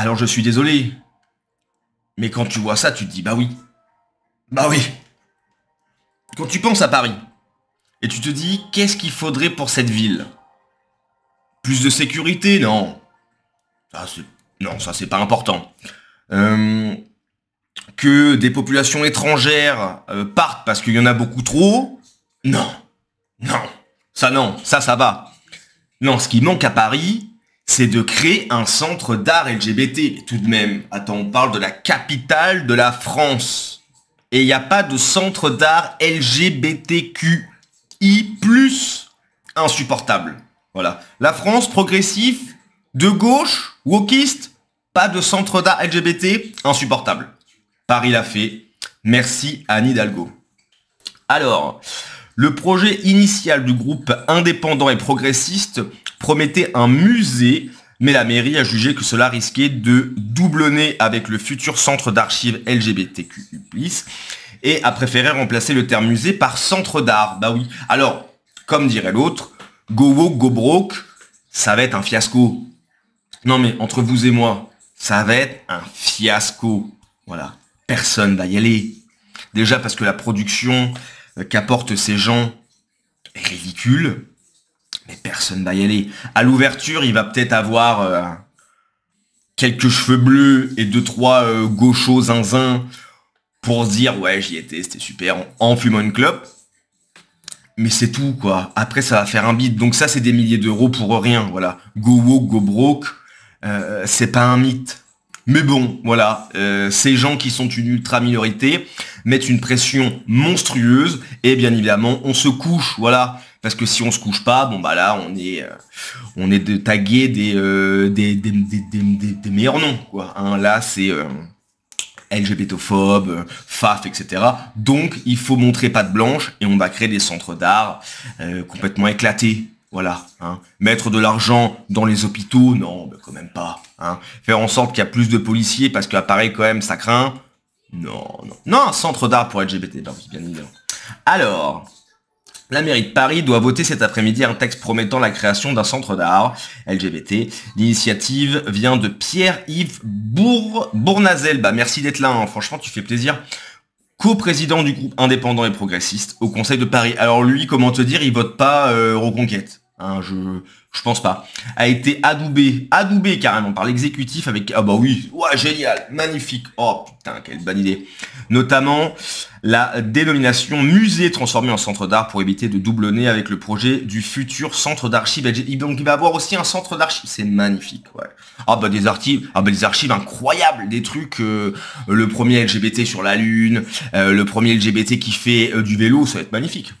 Alors je suis désolé. Mais quand tu vois ça, tu te dis, bah oui. Bah oui. Quand tu penses à Paris, et tu te dis, qu'est-ce qu'il faudrait pour cette ville Plus de sécurité Non. Ça, non, ça c'est pas important. Euh, que des populations étrangères euh, partent parce qu'il y en a beaucoup trop Non. Non. Ça non, ça ça va. Non, ce qui manque à Paris, c'est de créer un centre d'art LGBT. Tout de même, attends, on parle de la capitale de la France. Et il n'y a pas de centre d'art LGBTQI insupportable. Voilà. La France progressif, de gauche, wokiste, pas de centre d'art LGBT, insupportable. Paris l'a fait. Merci à Hidalgo. Alors, le projet initial du groupe indépendant et progressiste promettait un musée, mais la mairie a jugé que cela risquait de doublonner avec le futur centre d'archives LGBTQ+, et a préféré remplacer le terme musée par centre d'art. Bah oui. Alors, comme dirait l'autre, go woke, go broke, ça va être un fiasco. Non mais, entre vous et moi, ça va être un fiasco. Voilà. Personne va y aller. Déjà parce que la production euh, qu'apportent ces gens est ridicule mais personne va y aller. À l'ouverture, il va peut-être avoir euh, quelques cheveux bleus et deux trois euh, gauchos zinzin pour dire ouais j'y étais, c'était super, en fumant une clope. Mais c'est tout quoi. Après ça va faire un bide. Donc ça c'est des milliers d'euros pour rien. Voilà. Go woke, go broke. Euh, c'est pas un mythe. Mais bon, voilà, ces gens qui sont une ultra-minorité mettent une pression monstrueuse et bien évidemment on se couche, voilà parce que si on se couche pas, bon bah là on est euh, on est de taguer euh, des, des, meilleurs noms quoi. Hein. là c'est euh, LGBTophobe, FAF, etc. Donc il faut montrer pas de blanche et on va créer des centres d'art complètement éclatés. Voilà. Hein. Mettre de l'argent dans les hôpitaux, non, mais bah, quand même pas. Hein. Faire en sorte qu'il y a plus de policiers parce qu'à quand même ça craint. Non, non. Non, un centre d'art pour LGBT, bien évidemment. Alors, la mairie de Paris doit voter cet après-midi un texte promettant la création d'un centre d'art LGBT. L'initiative vient de Pierre-Yves Bournazel. Bah, merci d'être là, hein. franchement tu fais plaisir. Co-président du groupe indépendant et progressiste au Conseil de Paris. Alors lui, comment te dire, il vote pas Reconquête. Euh, Hein, je pense pas. A été adoubé, adoubé carrément par l'exécutif avec ah bah oui, ouais génial, magnifique. Oh putain, quelle bonne idée. Notamment la dénomination musée transformé en centre d'art pour éviter de doublonner avec le projet du futur centre d'archives. Donc il va avoir aussi un centre d'archives, c'est magnifique. Ouais. Ah bah des archives, ah bah des archives incroyables, des trucs. Euh, le premier LGBT sur la lune, euh, le premier LGBT qui fait euh, du vélo, ça va être magnifique.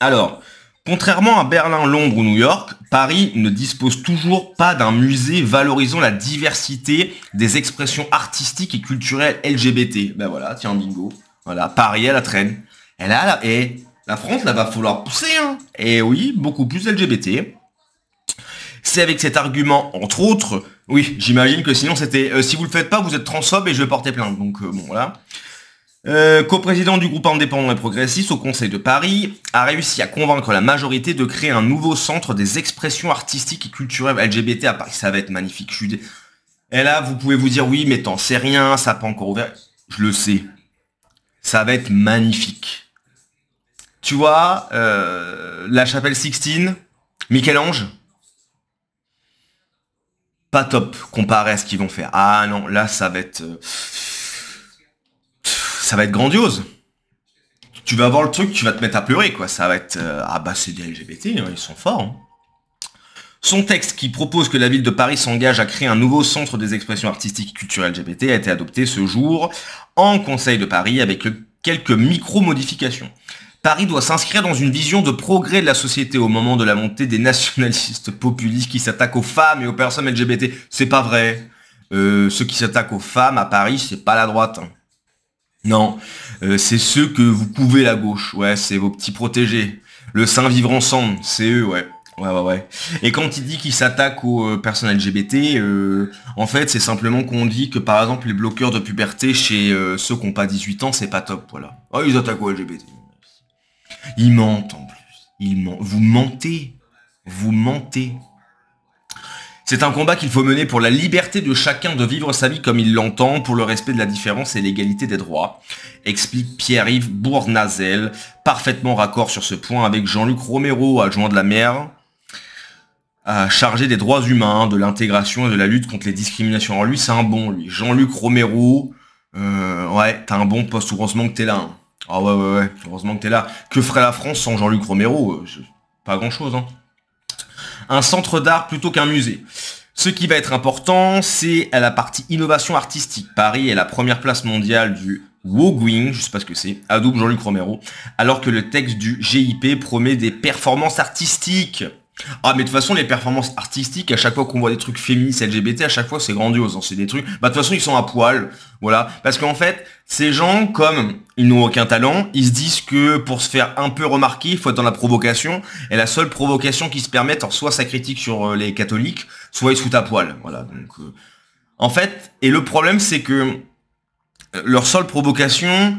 Alors. Contrairement à Berlin, Londres ou New York, Paris ne dispose toujours pas d'un musée valorisant la diversité des expressions artistiques et culturelles LGBT. Ben voilà, tiens, bingo. Voilà, Paris à la traîne. Et là, et la France, là, va falloir pousser, hein. Et eh oui, beaucoup plus LGBT. C'est avec cet argument, entre autres, oui, j'imagine que sinon c'était euh, si vous le faites pas, vous êtes transphobe et je vais porter plainte. Donc euh, bon, voilà. Euh, « Co-président du groupe indépendant et progressiste au Conseil de Paris, a réussi à convaincre la majorité de créer un nouveau centre des expressions artistiques et culturelles LGBT à Paris. Ça va être magnifique. Je Et là, vous pouvez vous dire, oui, mais t'en sais rien, ça n'a pas encore ouvert. Je le sais. Ça va être magnifique. Tu vois, euh, la chapelle Sixtine, Michel-Ange, pas top comparé à ce qu'ils vont faire. Ah non, là, ça va être... Euh, ça va être grandiose. Tu vas voir le truc, tu vas te mettre à pleurer, quoi. Ça va être... Euh, ah bah c'est des LGBT, hein, ils sont forts. Hein. Son texte qui propose que la ville de Paris s'engage à créer un nouveau centre des expressions artistiques et culturelles LGBT a été adopté ce jour en Conseil de Paris avec euh, quelques micro-modifications. Paris doit s'inscrire dans une vision de progrès de la société au moment de la montée des nationalistes populistes qui s'attaquent aux femmes et aux personnes LGBT. C'est pas vrai. Euh, ceux qui s'attaquent aux femmes à Paris, c'est pas la droite. Hein. Non, euh, c'est ceux que vous pouvez la gauche, ouais, c'est vos petits protégés. Le saint vivre ensemble, c'est eux, ouais. Ouais, ouais, ouais. Et quand il dit qu'il s'attaque aux euh, personnes LGBT, euh, en fait, c'est simplement qu'on dit que, par exemple, les bloqueurs de puberté chez ceux qui n'ont pas 18 ans, c'est pas top, voilà. Oh, ils attaquent aux LGBT. Ils mentent, en plus. Ils mentent. Vous mentez. Vous mentez. C'est un combat qu'il faut mener pour la liberté de chacun de vivre sa vie comme il l'entend, pour le respect de la différence et l'égalité des droits, explique Pierre-Yves Bournazel, parfaitement raccord sur ce point avec Jean-Luc Romero, adjoint de la mer, euh, chargé des droits humains, de l'intégration et de la lutte contre les discriminations. Alors lui, c'est un bon, lui. Jean-Luc Romero, euh, ouais, t'as un bon poste, heureusement que t'es là. Hein. Ah ouais, ouais, ouais, heureusement que t'es là. Que ferait la France sans Jean-Luc Romero euh, Pas grand-chose, hein un centre d'art plutôt qu'un musée. Ce qui va être important, c'est la partie innovation artistique. Paris est la première place mondiale du Wogwing, je sais pas ce que c'est, double Jean-Luc Romero, alors que le texte du GIP promet des performances artistiques. Ah mais de toute façon les performances artistiques, à chaque fois qu'on voit des trucs féministes LGBT, à chaque fois c'est grandiose, hein, c'est des trucs. Bah de toute façon ils sont à poil, voilà. Parce qu'en fait, ces gens, comme ils n'ont aucun talent, ils se disent que pour se faire un peu remarquer, il faut être dans la provocation. Et la seule provocation qu'ils se permettent soit ça critique sur euh, les catholiques, soit ils se foutent à poil. Voilà. Donc euh, En fait, et le problème c'est que euh, leur seule provocation,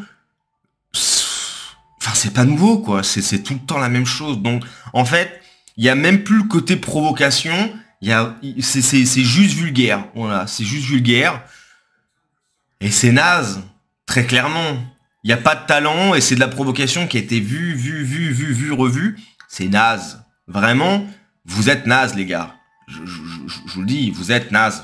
enfin c'est pas nouveau quoi, c'est tout le temps la même chose. Donc en fait il n'y a même plus le côté provocation. C'est juste vulgaire. Voilà, c'est juste vulgaire. Et c'est naze, très clairement. Il n'y a pas de talent et c'est de la provocation qui a été vue, vue, vue, vue, vue, revue. C'est naze. Vraiment, vous êtes naze, les gars. Je, je vous le dis, vous êtes naze.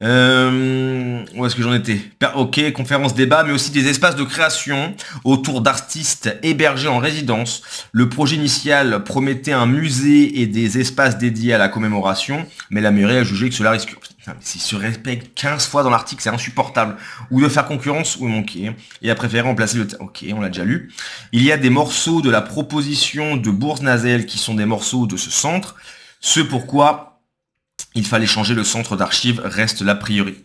Euh, où est-ce que j'en étais Ok, conférence débat, mais aussi des espaces de création autour d'artistes hébergés en résidence. Le projet initial promettait un musée et des espaces dédiés à la commémoration, mais la mairie a jugé que cela risque... Si se respecte 15 fois dans l'article, c'est insupportable. Ou de faire concurrence ou manquer, et a préféré remplacer le... Ok, on l'a déjà lu. Il y a des morceaux de la proposition de Bourse Nazel qui sont des morceaux de ce centre, ce pourquoi il fallait changer le centre d'archives reste la priorité.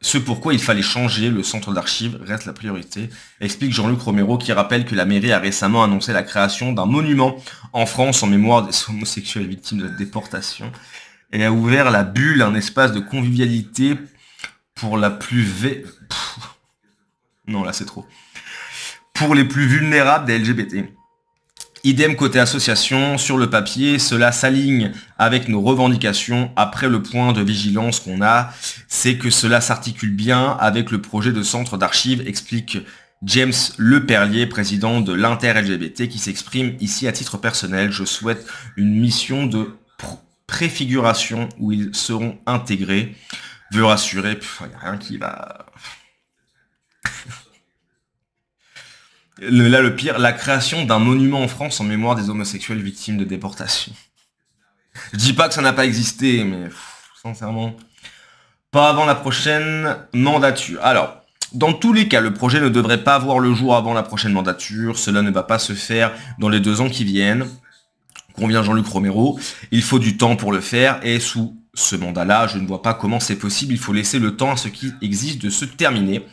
Ce pourquoi il fallait changer le centre d'archives reste la priorité, explique Jean-Luc Romero qui rappelle que la mairie a récemment annoncé la création d'un monument en France en mémoire des homosexuels victimes de la déportation et a ouvert la bulle, un espace de convivialité pour la plus ve Non, là c'est trop. Pour les plus vulnérables des LGBT. Idem côté association, sur le papier, cela s'aligne avec nos revendications. Après, le point de vigilance qu'on a, c'est que cela s'articule bien avec le projet de centre d'archives, explique James Leperlier, président de l'Inter-LGBT, qui s'exprime ici à titre personnel. Je souhaite une mission de préfiguration où ils seront intégrés. Veut rassurer, il n'y a rien qui va... là, le pire, la création d'un monument en France en mémoire des homosexuels victimes de déportation. Je dis pas que ça n'a pas existé, mais sincèrement, pas avant la prochaine mandature. Alors, dans tous les cas, le projet ne devrait pas voir le jour avant la prochaine mandature. Cela ne va pas se faire dans les deux ans qui viennent. Convient Jean-Luc Romero. Il faut du temps pour le faire et sous ce mandat-là, je ne vois pas comment c'est possible. Il faut laisser le temps à ce qui existe de se terminer.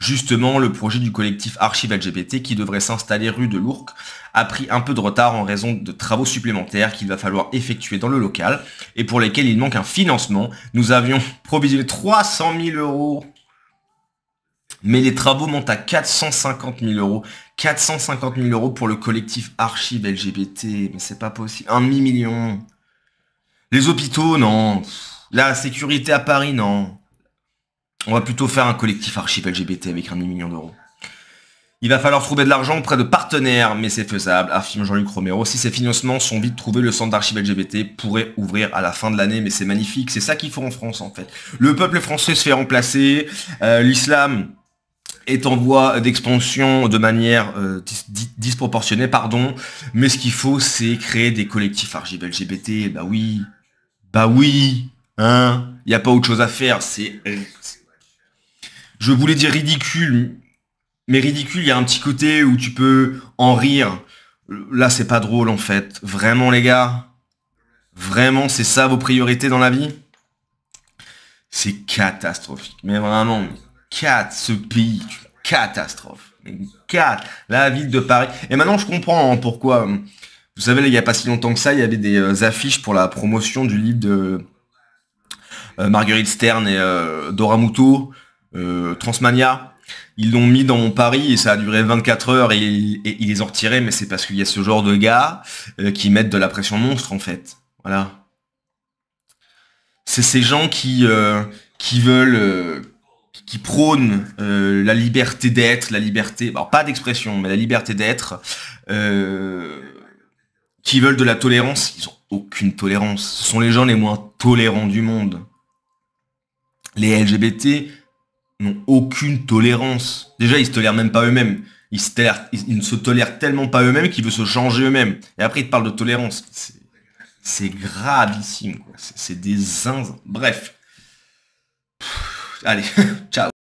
Justement, le projet du collectif Archive LGBT qui devrait s'installer rue de Lourc a pris un peu de retard en raison de travaux supplémentaires qu'il va falloir effectuer dans le local et pour lesquels il manque un financement. Nous avions provisionné 300 000 euros mais les travaux montent à 450 000 euros. 450 000 euros pour le collectif Archive LGBT, mais c'est pas possible. Un demi-million. Les hôpitaux, non. La sécurité à Paris, non. On va plutôt faire un collectif archive LGBT avec un demi-million d'euros. Il va falloir trouver de l'argent auprès de partenaires, mais c'est faisable, affirme Jean-Luc Romero. Si ces financements sont vite trouvés, le centre d'archives LGBT pourrait ouvrir à la fin de l'année, mais c'est magnifique, c'est ça qu'il faut en France en fait. Le peuple français se fait remplacer, euh, l'islam est en voie d'expansion de manière euh, disproportionnée, pardon, mais ce qu'il faut c'est créer des collectifs archives LGBT, bah oui, bah oui, hein, il n'y a pas autre chose à faire, c'est je voulais dire ridicule, mais ridicule, il y a un petit côté où tu peux en rire. Là, c'est pas drôle en fait. Vraiment, les gars Vraiment, c'est ça vos priorités dans la vie C'est catastrophique. Mais vraiment, 4, ce pays, catastrophe. 4, la ville de Paris. Et maintenant, je comprends hein, pourquoi. Vous savez, il n'y a pas si longtemps que ça, il y avait des euh, affiches pour la promotion du livre de euh, Marguerite Stern et euh, Dora Muto. Euh, Transmania, ils l'ont mis dans mon pari et ça a duré 24 heures et, ils les ont retirés, mais c'est parce qu'il y a ce genre de gars euh, qui mettent de la pression monstre en fait. Voilà. C'est ces gens qui, euh, qui veulent, qui prônent la liberté d'être, la liberté, pas d'expression, mais la liberté d'être, qui veulent de la tolérance, ils ont aucune tolérance. Ce sont les gens les moins tolérants du monde. Les LGBT, aucune tolérance. Déjà, ils se tolèrent même pas eux-mêmes. Ils, se tolèrent, ils, ne se tolèrent tellement pas eux-mêmes qu'ils veulent se changer eux-mêmes. Et après, ils te parlent de tolérance. C'est gravissime, C'est des zinzins. Bref. allez, ciao.